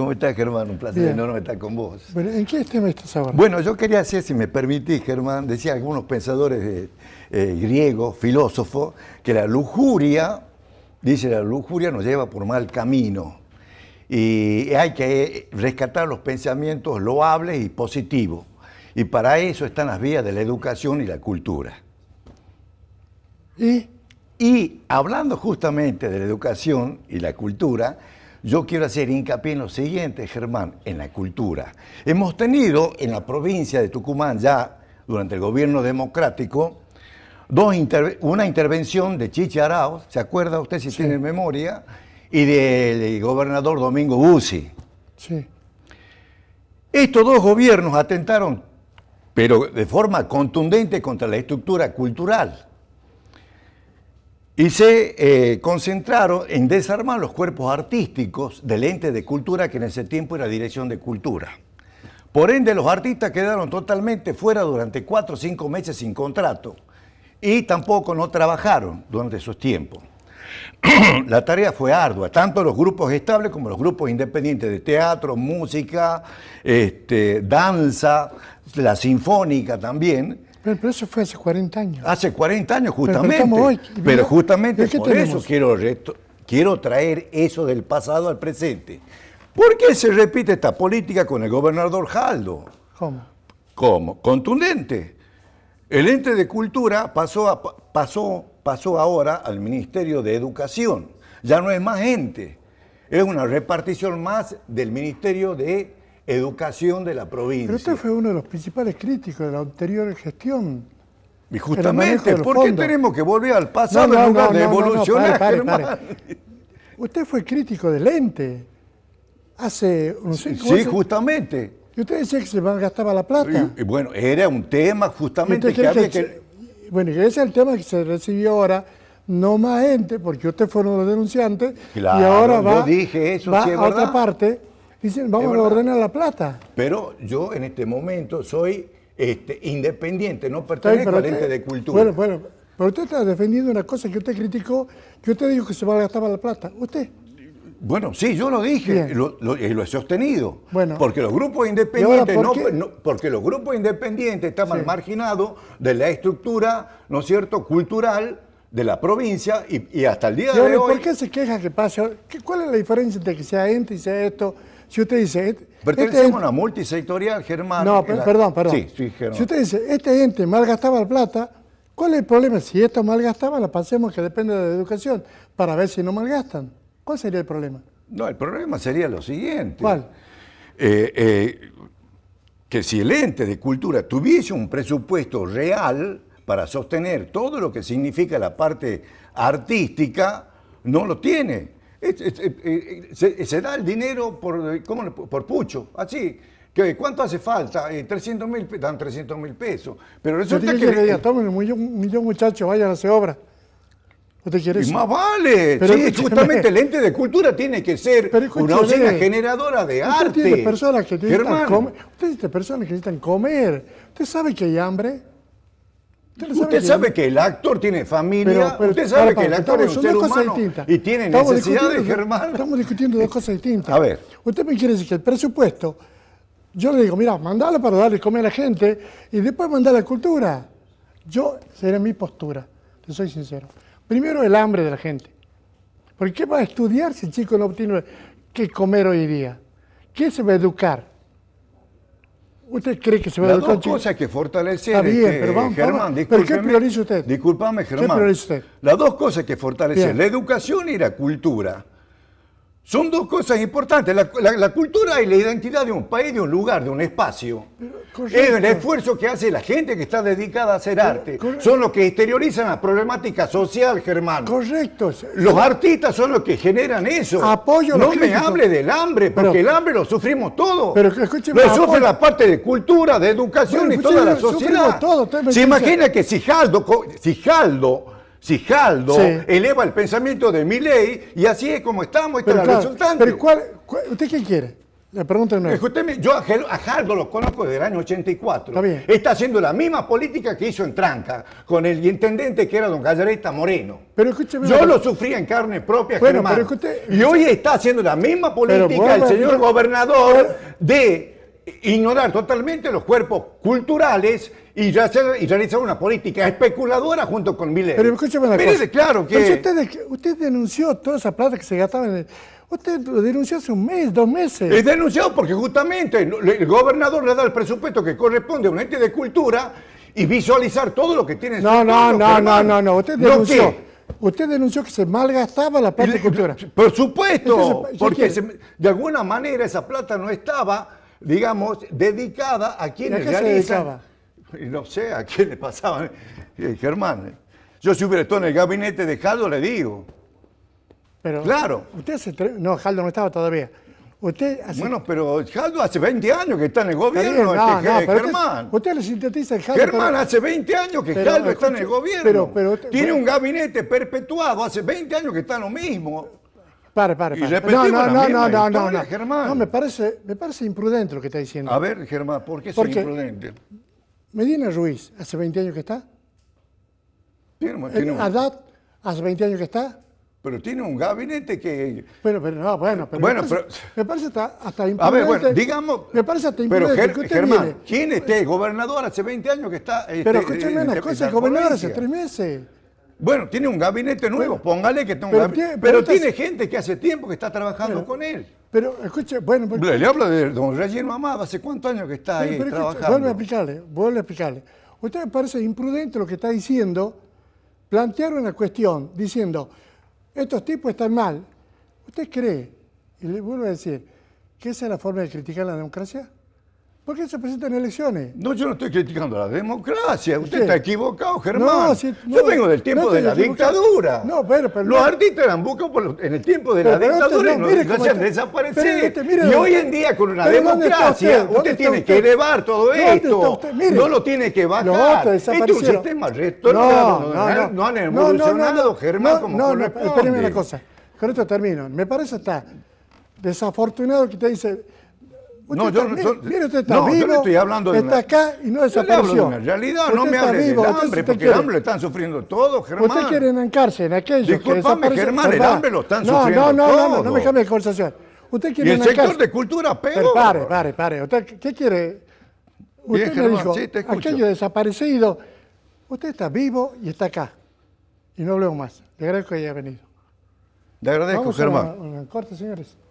¿Cómo estás, Germán? Un placer enorme estar con vos. Bueno, ¿En qué tema estás hablando? Bueno, yo quería hacer, si me permitís, Germán, decía algunos pensadores eh, griegos, filósofos, que la lujuria, dice la lujuria, nos lleva por mal camino. Y hay que eh, rescatar los pensamientos loables y positivos. Y para eso están las vías de la educación y la cultura. ¿Y? Y hablando justamente de la educación y la cultura, yo quiero hacer hincapié en lo siguiente, Germán, en la cultura. Hemos tenido en la provincia de Tucumán ya durante el gobierno democrático una intervención de Chichi Arauz, ¿se acuerda usted si tiene memoria? Y del gobernador Domingo Bussi. Sí. Estos dos gobiernos atentaron, pero de forma contundente, contra la estructura cultural y se eh, concentraron en desarmar los cuerpos artísticos del ente de cultura que en ese tiempo era Dirección de Cultura. Por ende, los artistas quedaron totalmente fuera durante cuatro o cinco meses sin contrato y tampoco no trabajaron durante esos tiempos. La tarea fue ardua, tanto los grupos estables como los grupos independientes de teatro, música, este, danza, la sinfónica también, pero, eso fue hace 40 años. Hace 40 años, justamente. Pero, justamente por eso quiero, quiero traer eso del pasado al presente. ¿Por qué se repite esta política con el gobernador Jaldo? ¿Cómo? ¿Cómo? Contundente. El ente de cultura pasó, pasó, pasó ahora al Ministerio de Educación. Ya no es más ente. Es una repartición más del Ministerio de educación educación de la provincia. Pero usted fue uno de los principales críticos de la anterior gestión. Y justamente, ¿por qué tenemos que volver al pasado en lugar de evolucionar, Usted fue crítico del ente hace un Sí, sí justamente. Y usted decía que se gastaba la plata. Y, bueno, era un tema justamente que había que... Bueno, ese es el tema que se recibió ahora, no más ente, porque usted fue uno de los denunciantes, y ahora va, dije eso, a otra parte Dicen, vamos a ordenar la plata. Pero yo en este momento soy este, independiente, no pertenezco al ente de cultura. Bueno, bueno, pero usted está defendiendo una cosa que usted criticó, que usted dijo que se va a gastar la plata. ¿Usted? Bueno, sí, yo lo dije, y eh, lo, he sostenido. Porque los grupos independientes, no, porque los grupos independientes estaban marginados de la estructura, ¿no es cierto?, cultural de la provincia y, hasta el día de hoy. ¿Por qué se queja que pase? ¿Cuál es la diferencia entre que sea ente y sea esto? Si usted dice... este, una multisectorial, No, perdón, perdón. Sí, sí, Germán. Si usted dice, este ente malgastaba plata, ¿cuál es el problema? Si esto malgastaba, la pasemos que depende de la educación, para ver si no malgastan. ¿Cuál sería el problema? No, el problema sería lo siguiente. ¿Cuál? Eh, eh, que si el ente de cultura tuviese un presupuesto real para sostener todo lo que significa la parte artística, no lo tiene. Eh, se, da el dinero por, eh, por pucho, así. que ¿Cuánto hace falta? 300 eh, mil, dan 300 mil pesos. Pero resulta que... que tomen un millón, muchachos, vayan a hacer obra. ¿Usted quiere Y más vale. sí, justamente el ente de cultura tiene que ser una generadora de arte. Tiene personas que necesitan comer. Ustedes personas que necesitan comer. ¿Usted sabe que hay hambre? Usted, sabe que el actor tiene familia, usted sabe que el actor es un ser humano y tiene estamos necesidades, Germán. Estamos discutiendo dos cosas distintas. A ver. Usted me quiere decir que el presupuesto, yo le digo, mira, mandala para darle comer a la gente y después mandar la cultura. Yo, sería mi postura, te soy sincero. Primero, el hambre de la gente. ¿Por qué va a estudiar si el chico no tiene qué comer hoy día? ¿Qué se va a educar? ¿Usted cree que se va Las a Las dos cosas que fortalecer. Está bien, este, pero vamos, Germán, ¿pero qué prioriza usted? Discúlpame, Germán. ¿Qué prioriza usted? Las dos cosas que fortalecer, bien. la educación y la cultura. Son dos cosas importantes, la, cultura y la identidad de un país, de un lugar, de un espacio. Es el esfuerzo que hace la gente que está dedicada a hacer arte. Son los que exteriorizan la problemática social, Germán. Correcto. Los artistas son los que generan eso. Apoyo No me hable del hambre, porque el hambre lo sufrimos todos. Pero escúcheme, Lo sufre la parte de cultura, de educación y toda la sociedad. Todo, ¿Se imagina que si Jaldo... Si Jaldo eleva el pensamiento de mi ley y así es como estamos, esta pero, ¿usted qué quiere? La pregunta es. yo a, Jaldo lo conozco desde el año 84. Está, haciendo la misma política que hizo en Tranca, con el intendente que era don Gallareta Moreno. Pero escúcheme. Yo lo sufrí en carne propia, bueno, Y hoy está haciendo la misma política el señor gobernador de ignorar totalmente los cuerpos culturales y, realizar una política especuladora junto con Milei. Pero escúcheme claro que... usted, denunció toda esa plata que se gastaba en Usted lo denunció hace un mes, dos meses. Es denunciado porque justamente el gobernador le da el presupuesto que corresponde a un ente de cultura y visualizar todo lo que tiene. No, no, no, no, no, no. Usted denunció. Usted denunció que se malgastaba la plata de cultura. Por supuesto, porque de alguna manera esa plata no estaba, digamos, dedicada a quienes realizan y no sé a qué le pasaba eh, Germán, yo si hubiera estado en el gabinete de Jaldo, le digo. claro. Usted No, Jaldo no estaba todavía. Usted Bueno, pero Jaldo hace 20 años que está en el gobierno, este Germán. Usted, le sintetiza Germán, hace 20 años que Jaldo está en el gobierno. Pero, Tiene un gabinete perpetuado, hace 20 años que está lo mismo. Para, para, Y no, no, no, no, no, no, no, Germán. No, me parece, me parece imprudente lo que está diciendo. A ver, Germán, ¿por qué es imprudente? Medina Ruiz, hace 20 años que está. Tiene, hace 20 años que está. Pero tiene un gabinete que... Pero, pero no, bueno, pero, me, parece, pero... me hasta, hasta A ver, bueno, digamos... Me parece hasta imprudente pero que usted Germán, ¿quién ¿quién este gobernador hace 20 años que está... Este, pero escúcheme eh, una cosa, el gobernador hace tres meses. Bueno, tiene un gabinete nuevo, póngale que tenga un gabinete. Tiene, pero, tiene gente que hace tiempo que está trabajando con él. Pero, escuche, bueno... Le, hablo de don Reyes Mamá, ¿hace cuántos años que está ahí trabajando? Vuelve a explicarle, vuelvo a explicarle. Usted me parece imprudente lo que está diciendo, plantear una cuestión diciendo, estos tipos están mal. ¿Usted cree, y le vuelvo a decir, que esa es la forma de criticar la democracia? ¿Por qué se presentan elecciones? No, yo no estoy criticando la democracia. Usted está equivocado, Germán. yo vengo del tiempo de la dictadura. No, pero, los artistas eran buscados en el tiempo de la dictadura usted, y nos desaparecer. y hoy en día con una democracia usted, tiene que elevar todo esto. no lo tiene que bajar. Esto este es un sistema restaurado. No, han evolucionado, Germán, como No, no, espéreme una cosa. Con esto termino. Me parece hasta desafortunado que te dice no, yo no, vivo, estoy hablando de está acá y no desapareció. En realidad, no me hable de hambre, porque el hambre lo están sufriendo todos, Germán. Usted quiere en aquellos aquello que Germán, el hambre lo están no, sufriendo no, no, No, no, no, me cambie de conversación. Usted quiere y el sector de cultura Pero pare, pare, pare. ¿Usted qué quiere? Usted me dijo, aquello desaparecido. Usted está vivo y está acá. Y no hablo más. Le agradezco que haya venido. Le agradezco, Germán. A corte, señores.